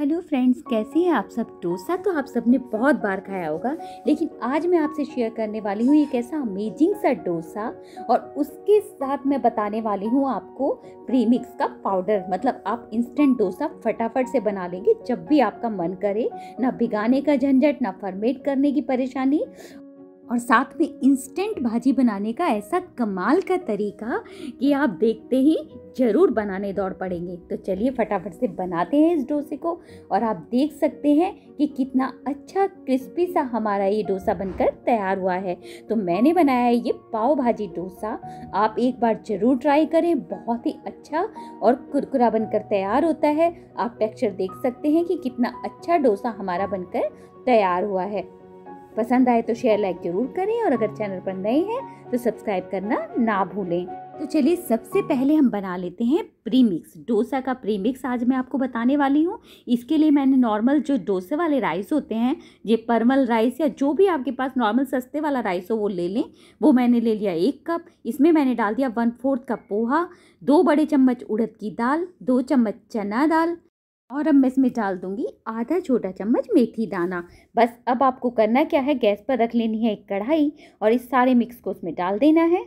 hello friends कैसे हैं आप सब डोसा तो आप सबने बहुत बार खाया होगा लेकिन आज मैं आपसे शेयर करने वाली हूँ एक ऐसा अमेजिंग सा डोसा और उसके साथ मैं बताने वाली हूँ आपको प्रीमिक्स का पाउडर मतलब आप इंस्टेंट डोसा फटाफट से बना लेंगे जब भी आपका मन करे ना भिगाने का झंझट ना फर्मेट करने की परेशानी और साथ में इंस्टेंट भाजी बनाने का ऐसा कमाल का तरीका कि आप देखते ही ज़रूर बनाने दौड़ पड़ेंगे तो चलिए फटाफट से बनाते हैं इस डोसे को और आप देख सकते हैं कि कितना अच्छा क्रिस्पी सा हमारा ये डोसा बनकर तैयार हुआ है तो मैंने बनाया है ये पाव भाजी डोसा आप एक बार ज़रूर ट्राई करें बहुत ही अच्छा और कुरकुरा बनकर तैयार होता है आप टेक्सचर देख सकते हैं कि कितना अच्छा डोसा हमारा बनकर तैयार हुआ है पसंद आए तो शेयर लाइक जरूर करें और अगर चैनल पर नए हैं तो सब्सक्राइब करना ना भूलें तो चलिए सबसे पहले हम बना लेते हैं प्रीमिक्स डोसा का प्रीमिक्स आज मैं आपको बताने वाली हूँ इसके लिए मैंने नॉर्मल जो डोसे वाले राइस होते हैं ये परमल राइस या जो भी आपके पास नॉर्मल सस्ते वाला राइस हो वो ले लें वो मैंने ले लिया एक कप इसमें मैंने डाल दिया वन फोर्थ कप पोहा दो बड़े चम्मच उड़द की दाल दो चम्मच चना दाल और अब मैं इसमें डाल दूंगी आधा छोटा चम्मच मेथी दाना बस अब आपको करना क्या है गैस पर रख लेनी है एक कढ़ाई और इस सारे मिक्स को उसमें डाल देना है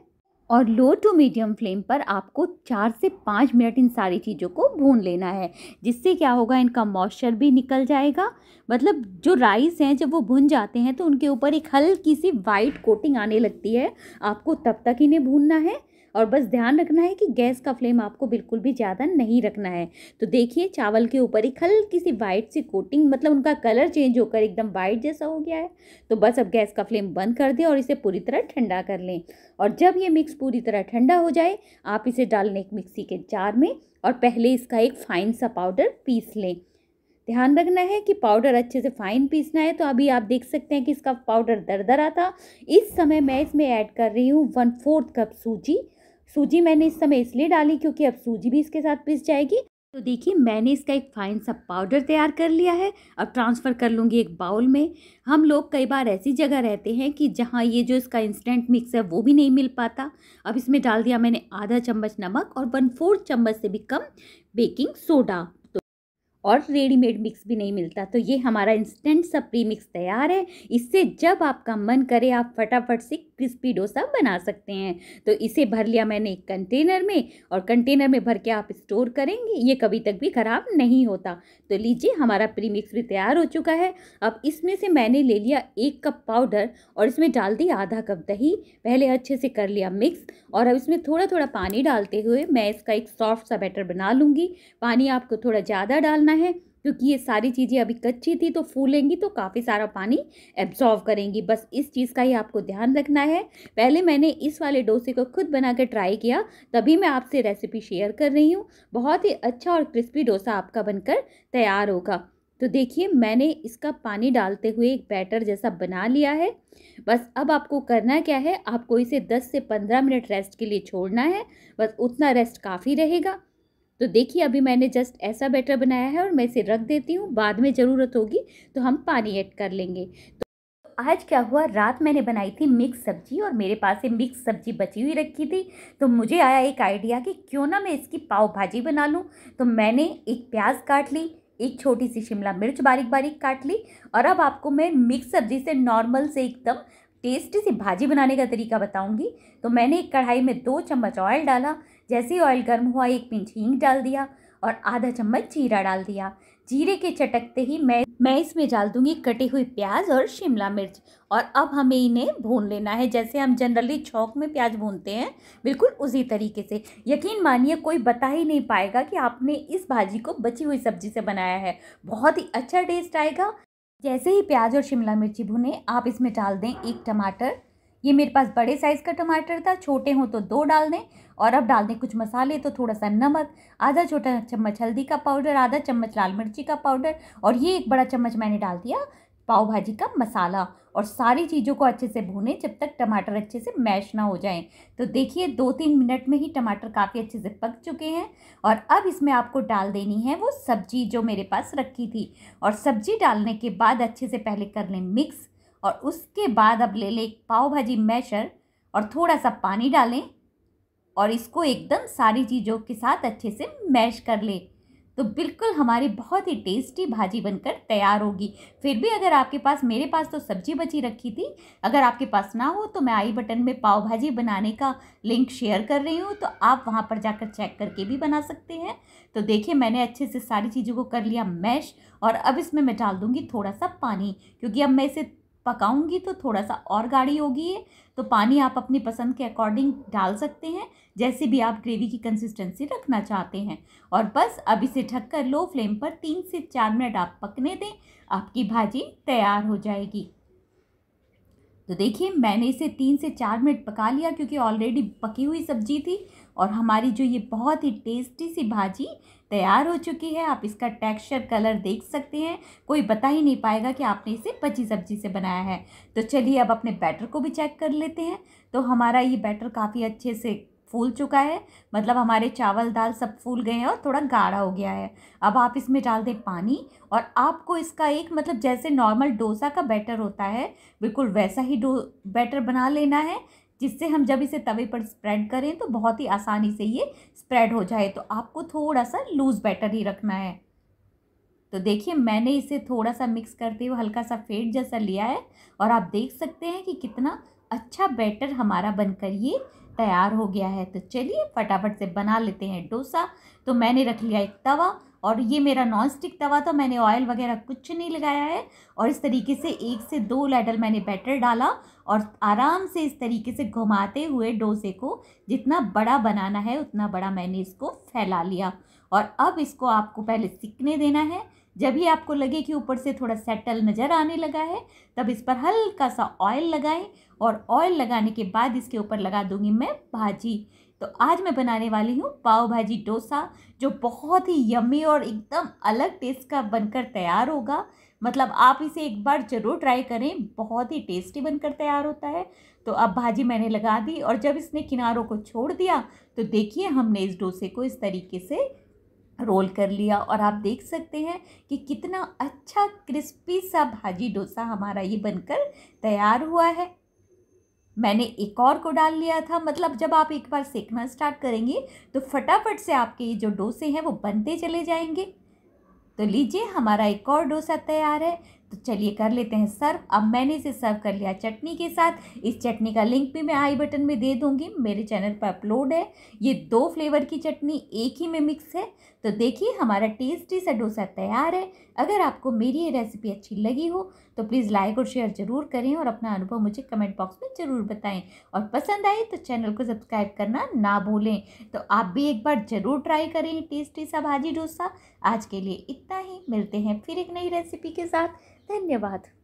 और लो टू मीडियम फ्लेम पर आपको चार से पाँच मिनट इन सारी चीज़ों को भून लेना है जिससे क्या होगा इनका मॉइस्चर भी निकल जाएगा मतलब जो राइस हैं जब वो भुन जाते हैं तो उनके ऊपर एक हल्की सी वाइट कोटिंग आने लगती है आपको तब तक इन्हें भूनना है और बस ध्यान रखना है कि गैस का फ्लेम आपको बिल्कुल भी ज़्यादा नहीं रखना है तो देखिए चावल के ऊपर एक हल्की सी वाइट सी कोटिंग मतलब उनका कलर चेंज होकर एकदम वाइट जैसा हो गया है तो बस अब गैस का फ्लेम बंद कर दें और इसे पूरी तरह ठंडा कर लें और जब ये मिक्स पूरी तरह ठंडा हो जाए आप इसे डाल लें एक मिक्सी के जार में और पहले इसका एक फ़ाइन सा पाउडर पीस लें ध्यान रखना है कि पाउडर अच्छे से फाइन पीसना है तो अभी आप देख सकते हैं कि इसका पाउडर दरदरा था इस समय मैं इसमें ऐड कर रही हूँ वन फोर्थ कप सूजी सूजी मैंने इस समय इसलिए डाली क्योंकि अब सूजी भी इसके साथ पिस जाएगी तो देखिए मैंने इसका एक फाइन सा पाउडर तैयार कर लिया है अब ट्रांसफ़र कर लूँगी एक बाउल में हम लोग कई बार ऐसी जगह रहते हैं कि जहाँ ये जो इसका इंस्टेंट मिक्स है वो भी नहीं मिल पाता अब इसमें डाल दिया मैंने आधा चम्मच नमक और वन फोर्थ चम्मच से भी कम बेकिंग सोडा और रेडीमेड मिक्स भी नहीं मिलता तो ये हमारा इंस्टेंट सा प्री मिक्स तैयार है इससे जब आपका मन करे आप फटाफट से क्रिस्पी डोसा बना सकते हैं तो इसे भर लिया मैंने एक कंटेनर में और कंटेनर में भर के आप स्टोर करेंगे ये कभी तक भी ख़राब नहीं होता तो लीजिए हमारा प्री मिक्स भी तैयार हो चुका है अब इसमें से मैंने ले लिया एक कप पाउडर और इसमें डाल दी आधा कप दही पहले अच्छे से कर लिया मिक्स और अब इसमें थोड़ा थोड़ा पानी डालते हुए मैं इसका एक सॉफ्ट सा बैटर बना लूँगी पानी आपको थोड़ा ज़्यादा डालना है क्योंकि ये सारी चीज़ें अभी कच्ची थी तो फूलेंगी तो काफ़ी सारा पानी एब्जॉर्व करेंगी बस इस चीज़ का ही आपको ध्यान रखना है पहले मैंने इस वाले डोसे को खुद बना ट्राई किया तभी मैं आपसे रेसिपी शेयर कर रही हूँ बहुत ही अच्छा और क्रिस्पी डोसा आपका बनकर तैयार होगा तो देखिए मैंने इसका पानी डालते हुए एक बैटर जैसा बना लिया है बस अब आपको करना क्या है आपको इसे 10 से 15 मिनट रेस्ट के लिए छोड़ना है बस उतना रेस्ट काफ़ी रहेगा तो देखिए अभी मैंने जस्ट ऐसा बैटर बनाया है और मैं इसे रख देती हूँ बाद में ज़रूरत होगी तो हम पानी ऐड कर लेंगे तो आज क्या हुआ रात मैंने बनाई थी मिक्स सब्जी और मेरे पास ये मिक्स सब्जी बची हुई रखी थी तो मुझे आया एक आइडिया कि क्यों ना मैं इसकी पाव भाजी बना लूँ तो मैंने एक प्याज काट ली एक छोटी सी शिमला मिर्च बारीक बारीक काट ली और अब आपको मैं मिक्स सब्जी से नॉर्मल से एकदम टेस्टी सी भाजी बनाने का तरीका बताऊंगी तो मैंने एक कढ़ाई में दो चम्मच ऑयल डाला जैसे ऑयल गर्म हुआ एक पिंच हींग डाल दिया और आधा चम्मच जीरा डाल दिया जीरे के चटकते ही मैं मैं इसमें डाल दूंगी कटी हुई प्याज और शिमला मिर्च और अब हमें इन्हें भून लेना है जैसे हम जनरली छौक में प्याज भूनते हैं बिल्कुल उसी तरीके से यकीन मानिए कोई बता ही नहीं पाएगा कि आपने इस भाजी को बची हुई सब्जी से बनाया है बहुत ही अच्छा टेस्ट आएगा जैसे ही प्याज और शिमला मिर्ची भुने आप इसमें डाल दें एक टमाटर ये मेरे पास बड़े साइज़ का टमाटर था छोटे हों तो दो डाल दें और अब डाल दें कुछ मसाले तो थोड़ा सा नमक आधा छोटा चम्मच हल्दी का पाउडर आधा चम्मच लाल मिर्ची का पाउडर और ये एक बड़ा चम्मच मैंने डाल दिया पाव भाजी का मसाला और सारी चीज़ों को अच्छे से भूनें जब तक टमाटर अच्छे से मैश ना हो जाएं तो देखिए दो तीन मिनट में ही टमाटर काफ़ी अच्छे से पक चुके हैं और अब इसमें आपको डाल देनी है वो सब्जी जो मेरे पास रखी थी और सब्जी डालने के बाद अच्छे से पहले कर लें मिक्स और उसके बाद अब ले लें एक पाव भाजी मैशर और थोड़ा सा पानी डालें और इसको एकदम सारी चीज़ों के साथ अच्छे से मैश कर लें तो बिल्कुल हमारी बहुत ही टेस्टी भाजी बनकर तैयार होगी फिर भी अगर आपके पास मेरे पास तो सब्जी बची रखी थी अगर आपके पास ना हो तो मैं आई बटन में पाव भाजी बनाने का लिंक शेयर कर रही हूँ तो आप वहाँ पर जाकर चेक करके भी बना सकते हैं तो देखिए मैंने अच्छे से सारी चीज़ों को कर लिया मैश और अब इसमें मैं डाल दूँगी थोड़ा सा पानी क्योंकि अब मैं इसे पकाऊंगी तो थोड़ा सा और गाढ़ी होगी ये तो पानी आप अपनी पसंद के अकॉर्डिंग डाल सकते हैं जैसे भी आप ग्रेवी की कंसिस्टेंसी रखना चाहते हैं और बस अब इसे ढककर लो फ्लेम पर तीन से चार मिनट आप पकने दें आपकी भाजी तैयार हो जाएगी तो देखिए मैंने इसे तीन से चार मिनट पका लिया क्योंकि ऑलरेडी पकी हुई सब्जी थी और हमारी जो ये बहुत ही टेस्टी सी भाजी तैयार हो चुकी है आप इसका टेक्सचर कलर देख सकते हैं कोई बता ही नहीं पाएगा कि आपने इसे पची सब्जी से बनाया है तो चलिए अब अपने बैटर को भी चेक कर लेते हैं तो हमारा ये बैटर काफ़ी अच्छे से फूल चुका है मतलब हमारे चावल दाल सब फूल गए हैं और थोड़ा गाढ़ा हो गया है अब आप इसमें डाल दें पानी और आपको इसका एक मतलब जैसे नॉर्मल डोसा का बैटर होता है बिल्कुल वैसा ही डो बैटर बना लेना है जिससे हम जब इसे तवे पर स्प्रेड करें तो बहुत ही आसानी से ये स्प्रेड हो जाए तो आपको थोड़ा सा लूज़ बैटर ही रखना है तो देखिए मैंने इसे थोड़ा सा मिक्स करते हुए हल्का सा फेट जैसा लिया है और आप देख सकते हैं कि कितना अच्छा बैटर हमारा बनकर ये तैयार हो गया है तो चलिए फटाफट से बना लेते हैं डोसा तो मैंने रख लिया एक तवा और ये मेरा नॉन स्टिक तवा था मैंने ऑयल वगैरह कुछ नहीं लगाया है और इस तरीके से एक से दो लैडल मैंने बैटर डाला और आराम से इस तरीके से घुमाते हुए डोसे को जितना बड़ा बनाना है उतना बड़ा मैंने इसको फैला लिया और अब इसको आपको पहले सिकने देना है जब ही आपको लगे कि ऊपर से थोड़ा सेटल नज़र आने लगा है तब इस पर हल्का सा ऑयल लगाएं और ऑयल लगाने के बाद इसके ऊपर लगा दूंगी मैं भाजी तो आज मैं बनाने वाली हूँ पाव भाजी डोसा जो बहुत ही यमी और एकदम अलग टेस्ट का बनकर तैयार होगा मतलब आप इसे एक बार ज़रूर ट्राई करें बहुत ही टेस्टी बनकर तैयार होता है तो अब भाजी मैंने लगा दी और जब इसने किनारों को छोड़ दिया तो देखिए हमने इस डोसे को इस तरीके से रोल कर लिया और आप देख सकते हैं कि कितना अच्छा क्रिस्पी सा भाजी डोसा हमारा ये बनकर तैयार हुआ है मैंने एक और को डाल लिया था मतलब जब आप एक बार सेकना स्टार्ट करेंगे तो फटाफट से आपके ये जो डोसे हैं वो बनते चले जाएंगे तो लीजिए हमारा एक और डोसा तैयार है तो चलिए कर लेते हैं सर्व अब मैंने इसे सर्व कर लिया चटनी के साथ इस चटनी का लिंक भी मैं आई बटन में दे दूँगी मेरे चैनल पर अपलोड है ये दो फ्लेवर की चटनी एक ही में मिक्स है तो देखिए हमारा टेस्टी सा डोसा तैयार है अगर आपको मेरी ये रेसिपी अच्छी लगी हो तो प्लीज़ लाइक और शेयर ज़रूर करें और अपना अनुभव मुझे कमेंट बॉक्स में ज़रूर बताएं और पसंद आए तो चैनल को सब्सक्राइब करना ना भूलें तो आप भी एक बार ज़रूर ट्राई करें टेस्टी सा भाजी डोसा आज के लिए इतना ही मिलते हैं फिर एक नई रेसिपी के साथ धन्यवाद